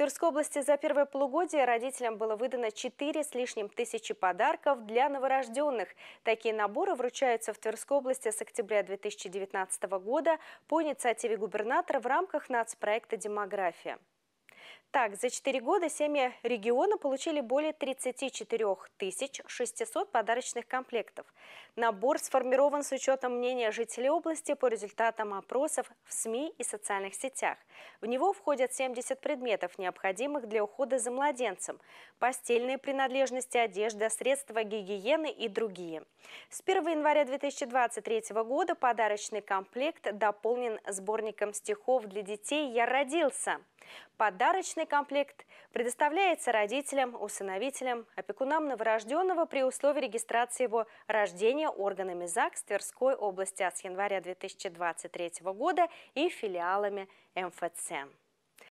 Тверской области за первое полугодие родителям было выдано 4 с лишним тысячи подарков для новорожденных. Такие наборы вручаются в Тверской области с октября 2019 года по инициативе губернатора в рамках нацпроекта «Демография». Так, за 4 года семьи региона получили более 34 600 подарочных комплектов. Набор сформирован с учетом мнения жителей области по результатам опросов в СМИ и социальных сетях. В него входят 70 предметов, необходимых для ухода за младенцем, постельные принадлежности, одежда, средства гигиены и другие. С 1 января 2023 года подарочный комплект дополнен сборником стихов для детей «Я родился». Подарочный комплект предоставляется родителям, усыновителям, опекунам новорожденного при условии регистрации его рождения органами ЗАГС Тверской области а с января 2023 года и филиалами МФЦ.